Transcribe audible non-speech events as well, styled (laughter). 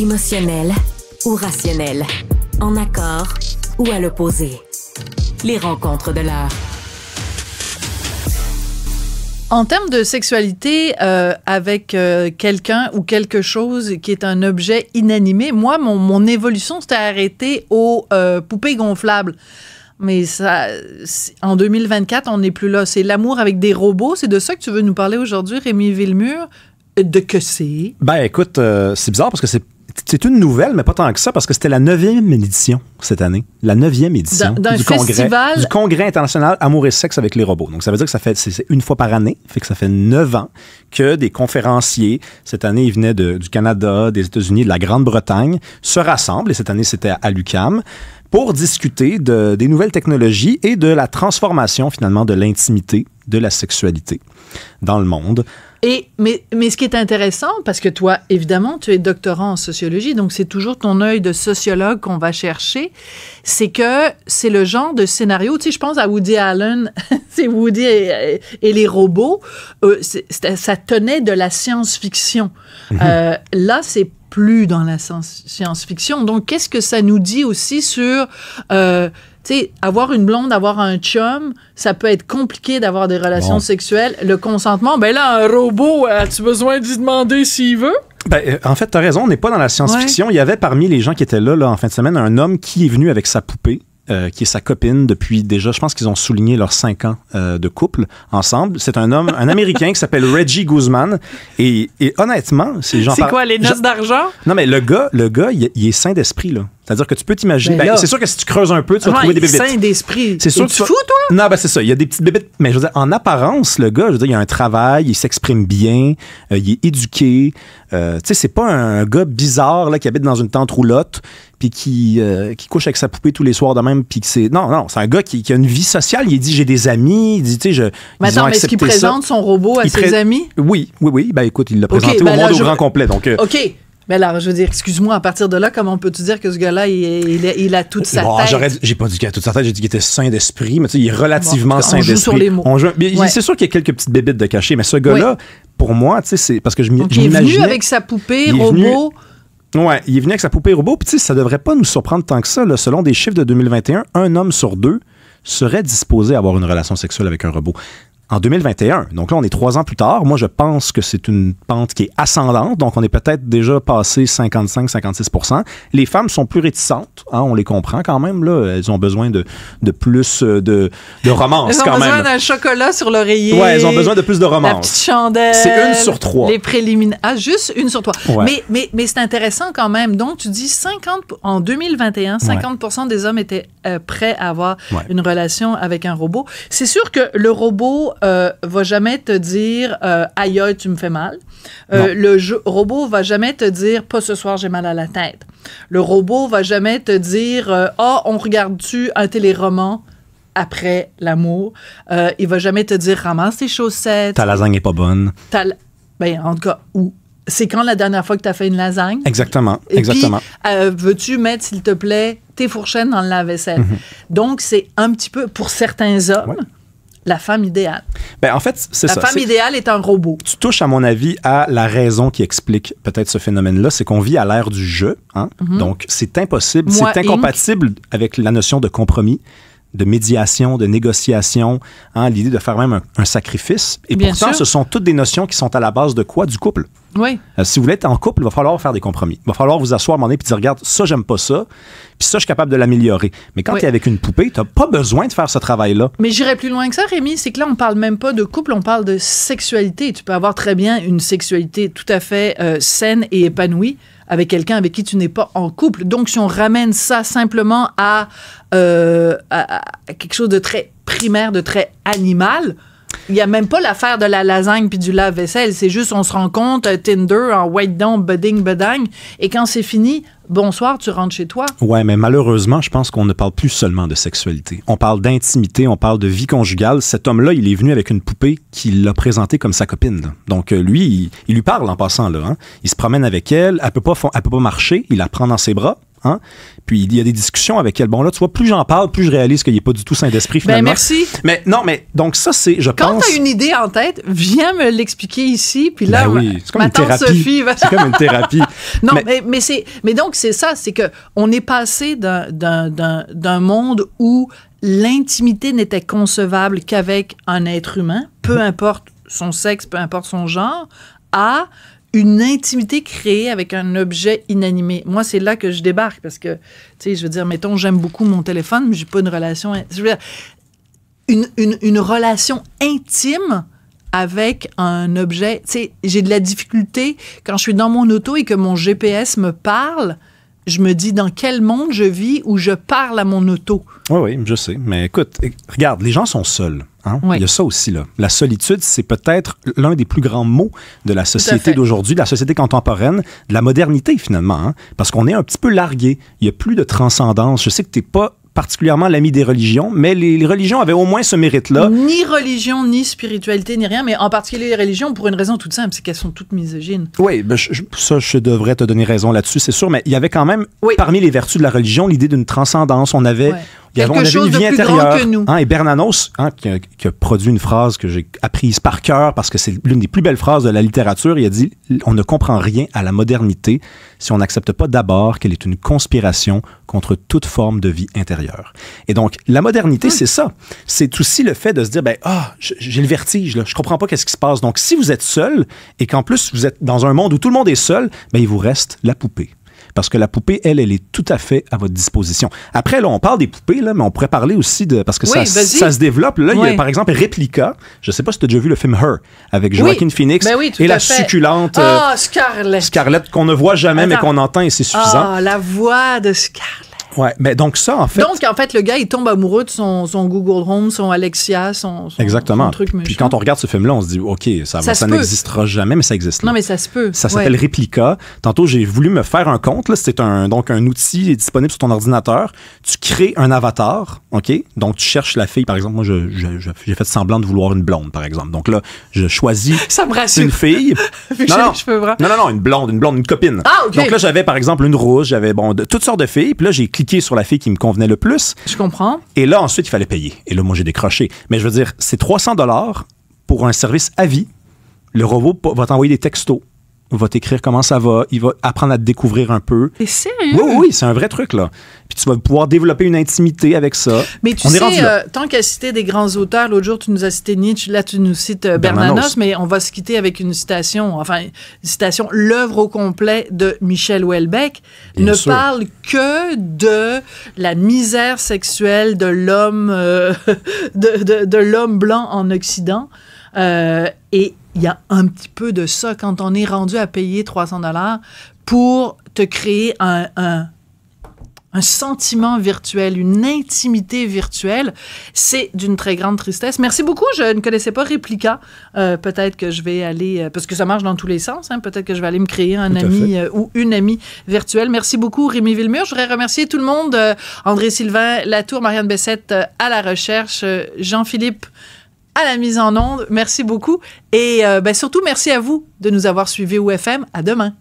Émotionnel ou rationnel. En accord ou à l'opposé. Les rencontres de l'heure. En termes de sexualité euh, avec euh, quelqu'un ou quelque chose qui est un objet inanimé, moi, mon, évolution s'était arrêtée aux euh, poupées gonflables. Mais ça, en 2024, on n'est plus là. C'est l'amour avec des robots. C'est de ça que tu veux nous parler aujourd'hui, Rémi Villemur. De que c'est? Ben, écoute, c'est bizarre parce que c'est c'est une nouvelle, mais pas tant que ça, parce que c'était la neuvième édition cette année. La neuvième édition du, congrès, du Congrès international Amour et sexe avec les robots. Donc, ça veut dire que ça fait c'est, une fois par année, fait que ça fait neuf ans que des conférenciers, cette année, ils venaient du Canada, des États-Unis, de la Grande-Bretagne, se rassemblent, et cette année, c'était à l'UCAM, pour discuter de, des nouvelles technologies et de la transformation, finalement, de l'intimité, de la sexualité dans le monde. Et, mais, ce qui est intéressant, parce que toi, évidemment, tu es doctorant en sociologie, donc c'est toujours ton œil de sociologue qu'on va chercher, c'est que c'est le genre de scénario, tu sais, je pense à Woody Allen, (laughs) c'est Woody et, les robots, euh, ça tenait de la science-fiction. Mhm. Euh, là, c'est plus dans la science-fiction. Donc, qu'est-ce que ça nous dit aussi sur, euh, tu sais, avoir une blonde, avoir un chum, ça peut être compliqué d'avoir des relations sexuelles. Le consentement, ben là, un robot, as-tu besoin d'y demander s'il veut? Ben, euh, en fait, tu as raison, on n'est pas dans la science-fiction. Il y avait parmi les gens qui étaient là, là en fin de semaine un homme qui est venu avec sa poupée euh, qui est sa copine depuis déjà, je pense qu'ils ont souligné leurs cinq ans euh, de couple ensemble. C'est un homme, un Américain qui s'appelle Reggie Guzman. Et, honnêtement, c'est gens C'est quoi, les noces d'argent? Non, mais le gars, le gars, il, il est sain d'esprit, là. C'est-à-dire que tu peux t'imaginer. Ben ben, c'est sûr que si tu creuses un peu, tu vas trouver des bébés. d'esprit. C'est sûr. Tu, tu fous, toi? Non, ben, c'est ça. Il y a des petites bébés. Mais je veux dire, en apparence, le gars, je veux dire, il a un travail, il s'exprime bien, euh, il est éduqué. Euh, tu sais, c'est pas un gars bizarre, là, qui habite dans une tente roulotte, puis qui, euh, qui couche avec sa poupée tous les soirs de même, puis c'est. Non, non, c'est un gars qui, a une vie sociale. Il dit, j'ai des amis. Il dit, tu sais, je. Mais attends, est-ce qu'il présente son robot à ses amis? Oui, oui, oui. Ben, écoute, il l'a présenté au ben monde au grand complet. Donc. OK. Mais alors, je veux dire, excuse-moi, à partir de là, comment peux-tu dire que ce gars-là, il, il, a toute sa tête? J'ai pas dit qu'il a toute sa tête, j'ai dit qu'il était sain d'esprit, mais tu sais, il est relativement sain d'esprit. On joue sur les mots. C'est sûr qu'il y a quelques petites bébites de cachet, mais ce gars-là, pour moi, tu sais, c'est parce que je m'imaginais... Il est venu avec sa poupée robot... Ouais, il est venu avec sa poupée robot. Puis tu sais, ça devrait pas nous surprendre tant que ça. Selon des chiffres de 2021, un homme sur deux serait disposé à avoir une relation sexuelle avec un robot en 2021. Donc là, on est trois ans plus tard. Moi, je pense que c'est une pente qui est ascendante. Donc, on est peut-être déjà passé 55-56 Les femmes sont plus réticentes. Hein, on les comprend quand même. Là. Elles ont besoin de, de plus euh, de, de romance quand même. Elles ont besoin d'un chocolat sur l'oreiller. Oui, elles ont besoin de plus de romance. La petite chandelle. C'est une sur trois. Les préliminaires. Ah, juste une sur trois. Mais, mais, mais c'est intéressant quand même. Donc, tu dis 50... En 2021, 50 des hommes étaient euh, prêts à avoir une relation avec un robot. C'est sûr que le robot euh, va jamais te dire euh, aïe tu me fais mal. Euh, le robot va jamais te dire pas ce soir j'ai mal à la tête. Le robot va jamais te dire ah oh, on regarde tu un téléroman après l'amour. il va jamais te dire ramasse tes chaussettes. Ta lasagne est pas bonne. ben en tout cas ou c'est quand la dernière fois que tu as fait une lasagne? Exactement. exactement. veux-tu mettre, s'il te plaît, tes fourchettes dans le lave-vaisselle? Mhm. Donc, c'est un petit peu, pour certains hommes, la femme idéale. Ben, en fait, c'est ça. La femme idéale est un robot. Tu touches, à mon avis, à la raison qui explique peut-être ce phénomène-là. C'est qu'on vit à l'ère du jeu. Hein? Mhm. Donc, c'est impossible, c'est incompatible avec la notion de compromis de médiation, de négociation, hein, l'idée de faire même un, sacrifice. Et pourtant, ce sont toutes des notions qui sont à la base de quoi? Du couple. Oui. Euh, si vous voulez être en couple, il va falloir faire des compromis. Il va falloir vous asseoir à un moment donné et dire, regarde, ça, j'aime pas ça. Puis ça, je suis capable de l'améliorer. Mais quand tu es avec une poupée, tu n'as pas besoin de faire ce travail-là. Mais j'irai plus loin que ça, Rémi. C'est que là, on parle même pas de couple, on parle de sexualité. Tu peux avoir très bien une sexualité tout à fait euh, saine et épanouie avec quelqu'un avec qui tu n'es pas en couple. Donc, si on ramène ça simplement à, euh, à, quelque chose de très primaire, de très animal, il n'y a même pas l'affaire de la lasagne puis du lave-vaisselle. C'est juste, on se rencontre, euh, Tinder, en white down, budding, budding Et quand c'est fini, bonsoir, tu rentres chez toi. Ouais, mais malheureusement, je pense qu'on ne parle plus seulement de sexualité. On parle d'intimité, on parle de vie conjugale. Cet homme-là, il est venu avec une poupée qu'il l'a présentée comme sa copine. Donc euh, lui, il, lui parle en passant là. Hein. Il se promène avec elle. Elle peut peut pas marcher. Il la prend dans ses bras. Hein? Puis il y a des discussions avec elle. Bon, là, tu vois, plus j'en parle, plus je réalise qu'il n'est pas du tout saint d'esprit ben, finalement. merci. Mais non, mais donc ça, c'est, je Quand pense. Quand tu as une idée en tête, viens me l'expliquer ici. Puis là, ben oui, (laughs) c'est comme, une thérapie. C'est comme une thérapie. non, mais, c'est, mais donc, c'est ça, c'est qu'on est passé d'un monde où l'intimité n'était concevable qu'avec un être humain, peu mm-hmm. importe son sexe, peu importe son genre, à une intimité créée avec un objet inanimé. Moi, c'est là que je débarque parce que, tu sais, je veux dire, mettons, j'aime beaucoup mon téléphone, mais n'ai pas une relation. Je veux dire, une, une relation intime avec un objet. Tu sais, j'ai de la difficulté quand je suis dans mon auto et que mon GPS me parle je me dis dans quel monde je vis où je parle à mon auto. Oui, oui, je sais. Mais écoute, regarde, les gens sont seuls. Hein? Il y a ça aussi. Là. La solitude, c'est peut-être l'un des plus grands mots de la société d'aujourd'hui, de la société contemporaine, de la modernité finalement, hein? parce qu'on est un petit peu largué. Il n'y a plus de transcendance. Je sais que tu n'es pas particulièrement l'ami des religions, mais les, religions avaient au moins ce mérite-là. Ni religion, ni spiritualité, ni rien, mais en particulier les religions pour une raison toute simple, c'est qu'elles sont toutes misogynes. Oui, ben, ça, je devrais te donner raison là-dessus, c'est sûr, mais il y avait quand même, parmi les vertus de la religion, l'idée d'une transcendance. On avait, il y a on avait une vie intérieure. Que hein, et Bernanos, hein, qui, a, produit une phrase que j'ai apprise par cœur parce que c'est l'une des plus belles phrases de la littérature. Il a dit On ne comprend rien à la modernité si on n'accepte pas d'abord qu'elle est une conspiration contre toute forme de vie intérieure. Et donc, la modernité, hum. c'est ça. C'est aussi le fait de se dire ben, Ah, j'ai le vertige, là. je comprends pas qu'est-ce qui se passe. Donc, si vous êtes seul et qu'en plus vous êtes dans un monde où tout le monde est seul, ben, il vous reste la poupée. Parce que la poupée, elle, elle est tout à fait à votre disposition. Après, là, on parle des poupées, là, mais on pourrait parler aussi de. Parce que ça, se développe. Là, il y a par exemple Replica. Je ne sais pas si tu as déjà vu le film Her avec Joaquin Phoenix ben et la succulente. Euh, ah, Scarlett. qu'on ne voit jamais, mais qu'on entend et c'est ah, suffisant. Ah, la voix de Scarlett. Ouais, mais donc ça, en fait. Donc, en fait, le gars, il tombe amoureux de son, son Google Home, son Alexia, son, son exactement. truc. Puis, quand on regarde ce film-là, on se dit, OK, ça, ça, n'existera jamais, mais ça existe. Non, mais ça se peut. Ça s'appelle Replica. Tantôt, j'ai voulu me faire un compte. C'est un, donc un outil disponible sur ton ordinateur. Tu crées un avatar, OK? Donc, tu cherches la fille. Par exemple, moi, j'ai fait semblant de vouloir une blonde, par exemple. Donc là, je choisis (laughs) ça une fille. (laughs) non, non. non, une blonde, une blonde, une copine. Ah, donc là, j'avais, par exemple, une rouge, j'avais, bon, de, toutes sortes de filles. Puis là, j'ai cliqué sur la fille qui me convenait le plus. Je comprends. Et là, ensuite, il fallait payer. Et là, moi, j'ai décroché. Mais je veux dire, c'est 300 dollars pour un service à vie. Le robot va t'envoyer des textos va t'écrire comment ça va, il va apprendre à te découvrir un peu. C'est sérieux? Oui, oui, c'est un vrai truc, là. Puis tu vas pouvoir développer une intimité avec ça. Mais tu on sais, euh, tant qu'à citer des grands auteurs, l'autre jour, tu nous as cité Nietzsche, là, tu nous cites euh, Bernanos, mais on va se quitter avec une citation, enfin, une citation, l'œuvre au complet de Michel Houellebecq ne parle que de la misère sexuelle de l'homme euh, (laughs) de, de, l'homme blanc en Occident. Euh, et il y a un petit peu de ça quand on est rendu à payer 300 dollars pour te créer un, sentiment virtuel, une intimité virtuelle. C'est d'une très grande tristesse. Merci beaucoup. Je ne connaissais pas Replica. Euh, peut-être que je vais aller, euh, parce que ça marche dans tous les sens, hein. peut-être que je vais aller me créer un ami euh, ou une amie virtuelle. Merci beaucoup, Rémi Villemur. Je voudrais remercier tout le monde. André Sylvain Latour, Marianne Bessette à la recherche, Jean-Philippe à la mise en onde. Merci beaucoup. Et euh, ben, surtout, merci à vous de nous avoir suivis au FM. À demain.